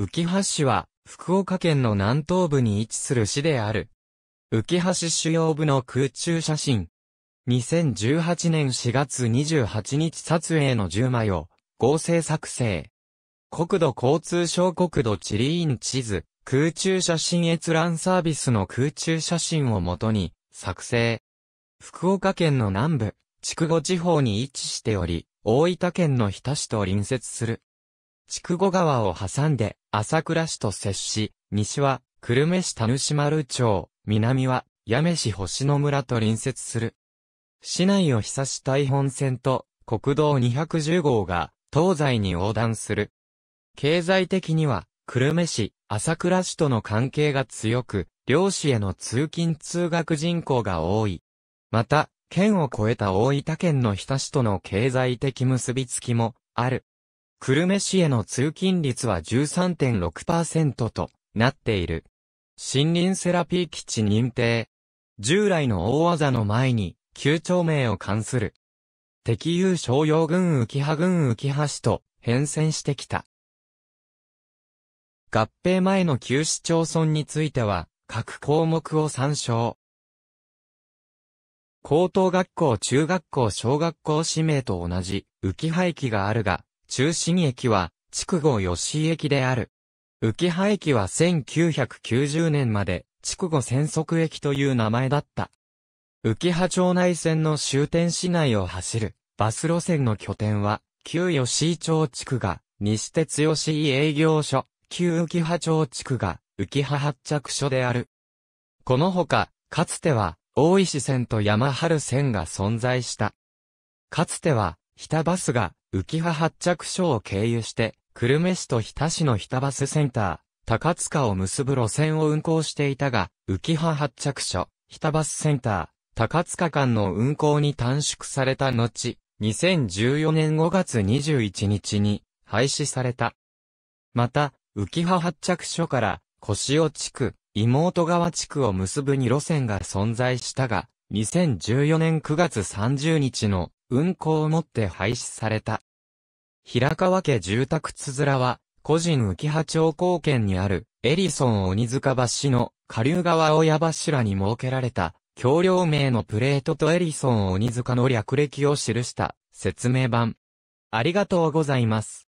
浮橋市は、福岡県の南東部に位置する市である。浮橋主要部の空中写真。2018年4月28日撮影の10枚を合成作成。国土交通省国土地理院地図、空中写真閲覧サービスの空中写真をもとに作成。福岡県の南部、筑後地方に位置しており、大分県の日田市と隣接する。筑後川を挟んで、朝倉市と接し、西は、久留米市田主丸町、南は、八女市星野村と隣接する。市内を久し大本線と、国道210号が、東西に横断する。経済的には、久留米市、朝倉市との関係が強く、漁師への通勤通学人口が多い。また、県を越えた大分県の日田市との経済的結びつきもある。久留米市への通勤率は13.6%となっている。森林セラピー基地認定。従来の大技の前に、旧町名を冠する。敵有商用軍浮羽軍浮羽市と変遷してきた。合併前の旧市町村については、各項目を参照。高等学校、中学校、小学校氏名と同じ、浮き駅があるが、中心駅は、筑後吉井駅である。浮葉駅は1990年まで、筑後戦足駅という名前だった。浮葉町内線の終点市内を走る、バス路線の拠点は、旧吉井町地区が、西鉄吉井営業所、旧浮葉町地区が、浮葉発着所である。このほか、かつては、大石線と山春線が存在した。かつては、日田バスが、浮葉発着所を経由して、久留米市と日田市の日田バスセンター、高塚を結ぶ路線を運行していたが、浮葉発着所、日田バスセンター、高塚間の運行に短縮された後、2014年5月21日に廃止された。また、浮葉発着所から、腰尾地区、妹川地区を結ぶ2路線が存在したが、2014年9月30日の運行をもって廃止された。平川家住宅つづらは、個人浮葉町高圏にある、エリソン鬼塚橋の下流側親柱に設けられた、橋梁名のプレートとエリソン鬼塚の略歴を記した説明版。ありがとうございます。